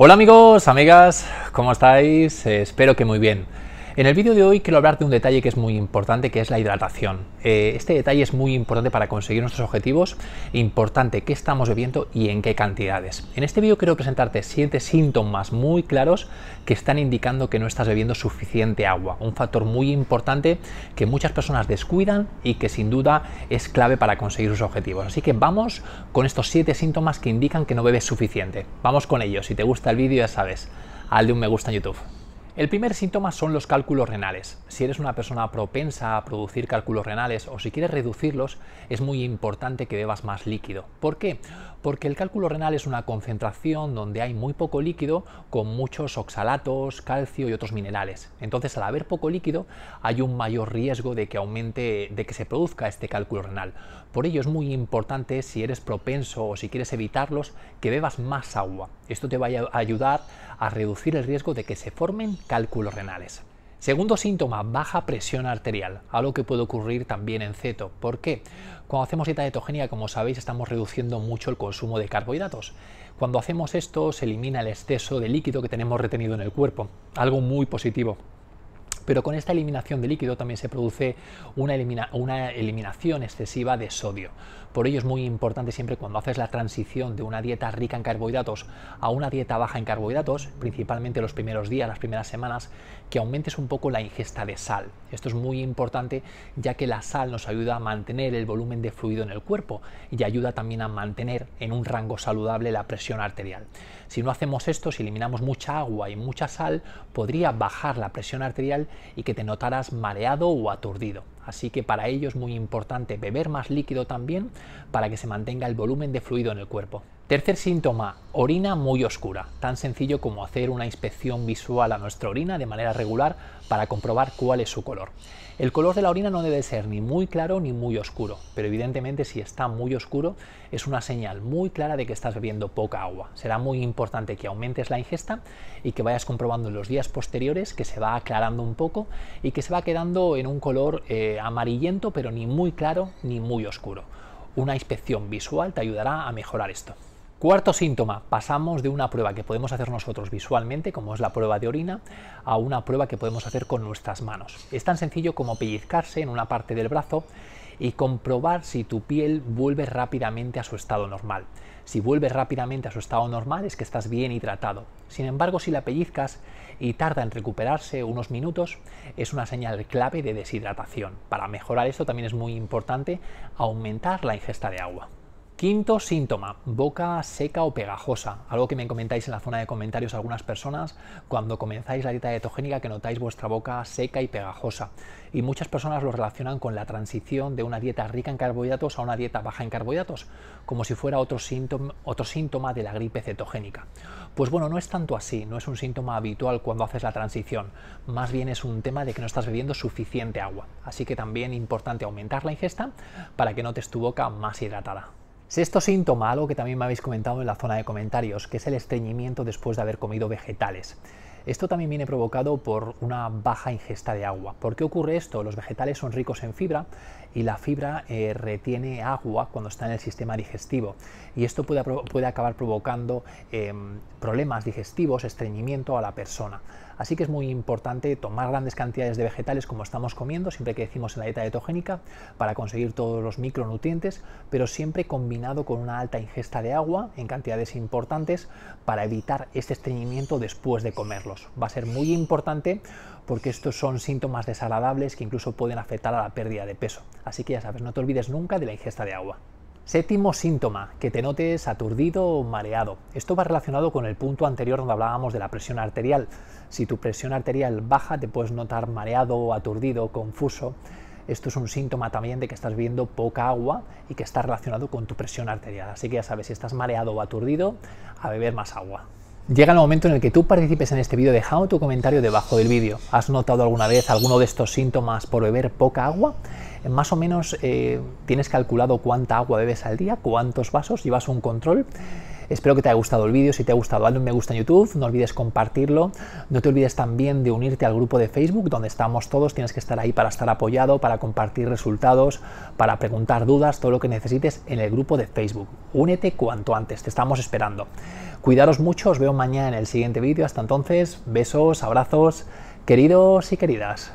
Hola amigos, amigas, ¿cómo estáis? Eh, espero que muy bien. En el vídeo de hoy quiero hablar de un detalle que es muy importante, que es la hidratación. Eh, este detalle es muy importante para conseguir nuestros objetivos, importante qué estamos bebiendo y en qué cantidades. En este vídeo quiero presentarte siete síntomas muy claros que están indicando que no estás bebiendo suficiente agua, un factor muy importante que muchas personas descuidan y que sin duda es clave para conseguir sus objetivos. Así que vamos con estos siete síntomas que indican que no bebes suficiente. Vamos con ellos. Si te gusta el vídeo ya sabes, al de un me gusta en YouTube. El primer síntoma son los cálculos renales. Si eres una persona propensa a producir cálculos renales o si quieres reducirlos, es muy importante que bebas más líquido. ¿Por qué? Porque el cálculo renal es una concentración donde hay muy poco líquido con muchos oxalatos, calcio y otros minerales. Entonces, al haber poco líquido, hay un mayor riesgo de que aumente, de que se produzca este cálculo renal. Por ello es muy importante si eres propenso o si quieres evitarlos que bebas más agua. Esto te va a ayudar a reducir el riesgo de que se formen cálculos renales. Segundo síntoma, baja presión arterial, algo que puede ocurrir también en ceto. ¿Por qué? Cuando hacemos dieta cetogénica, como sabéis, estamos reduciendo mucho el consumo de carbohidratos. Cuando hacemos esto, se elimina el exceso de líquido que tenemos retenido en el cuerpo, algo muy positivo. Pero con esta eliminación de líquido también se produce una, eliminación excesiva de sodio. Por ello es muy importante siempre cuando haces la transición de una dieta rica en carbohidratos a una dieta baja en carbohidratos, principalmente los primeros días, las primeras semanas, que aumentes un poco la ingesta de sal. Esto es muy importante ya que la sal nos ayuda a mantener el volumen de fluido en el cuerpo y ayuda también a mantener en un rango saludable la presión arterial. Si no hacemos esto, si eliminamos mucha agua y mucha sal, podría bajar la presión arterial y que te notarás mareado o aturdido. Así que para ello es muy importante beber más líquido también para que se mantenga el volumen de fluido en el cuerpo. Tercer síntoma, orina muy oscura. Tan sencillo como hacer una inspección visual a nuestra orina de manera regular para comprobar cuál es su color. El color de la orina no debe ser ni muy claro ni muy oscuro, pero evidentemente si está muy oscuro es una señal muy clara de que estás bebiendo poca agua. Será muy importante que aumentes la ingesta y que vayas comprobando en los días posteriores que se va aclarando un poco y que se va quedando en un color eh, amarillento, pero ni muy claro ni muy oscuro. Una inspección visual te ayudará a mejorar esto. Cuarto síntoma, pasamos de una prueba que podemos hacer nosotros visualmente, como es la prueba de orina, a una prueba que podemos hacer con nuestras manos. Es tan sencillo como pellizcarse en una parte del brazo y comprobar si tu piel vuelve rápidamente a su estado normal. Si vuelve rápidamente a su estado normal es que estás bien hidratado. Sin embargo, si la pellizcas y tarda en recuperarse unos minutos, es una señal clave de deshidratación. Para mejorar esto también es muy importante aumentar la ingesta de agua. Quinto síntoma, boca seca o pegajosa, algo que me comentáis en la zona de comentarios algunas personas cuando comenzáis la dieta cetogénica que notáis vuestra boca seca y pegajosa. Y muchas personas lo relacionan con la transición de una dieta rica en carbohidratos a una dieta baja en carbohidratos, como si fuera otro síntoma, de la gripe cetogénica. Pues bueno, no es tanto así, no es un síntoma habitual cuando haces la transición, más bien es un tema de que no estás bebiendo suficiente agua, así que también importante aumentar la ingesta para que notes tu boca más hidratada. Sexto síntoma, algo que también me habéis comentado en la zona de comentarios, que es el estreñimiento después de haber comido vegetales. Esto también viene provocado por una baja ingesta de agua. ¿Por qué ocurre esto? Los vegetales son ricos en fibra y la fibra eh, retiene agua cuando está en el sistema digestivo y esto puede, acabar provocando em, problemas digestivos, estreñimiento a la persona. Así que es muy importante tomar grandes cantidades de vegetales como estamos comiendo, siempre que decimos en la dieta etogénica, para conseguir todos los micronutrientes, pero siempre combinado con una alta ingesta de agua en cantidades importantes para evitar este estreñimiento después de comerlos. Va a ser muy importante porque estos son síntomas desagradables que incluso pueden afectar a la pérdida de peso. Así que ya sabes, no te olvides nunca de la ingesta de agua. Séptimo síntoma, que te notes aturdido o mareado. Esto va relacionado con el punto anterior donde hablábamos de la presión arterial. Si tu presión arterial baja, te puedes notar mareado, o aturdido, confuso. Esto es un síntoma también de que estás viendo poca agua y que está relacionado con tu presión arterial. Así que ya sabes, si estás mareado o aturdido, a beber más agua. Llega el momento en el que tú participes en este vídeo dejando tu comentario debajo del vídeo. ¿Has notado alguna vez alguno de estos síntomas por beber poca agua? Eh, más o menos eh, tienes calculado cuánta agua bebes al día, cuántos vasos, llevas un control. Espero que te haya gustado el vídeo. Si te ha gustado, dale un me gusta en YouTube. No olvides compartirlo. No te olvides también de unirte al grupo de Facebook donde estamos todos. Tienes que estar ahí para estar apoyado, para compartir resultados, para preguntar dudas, todo lo que necesites en el grupo de Facebook. Únete cuanto antes. Te estamos esperando. Cuidaros mucho. Os veo mañana en el siguiente vídeo. Hasta entonces, besos, abrazos, queridos y queridas.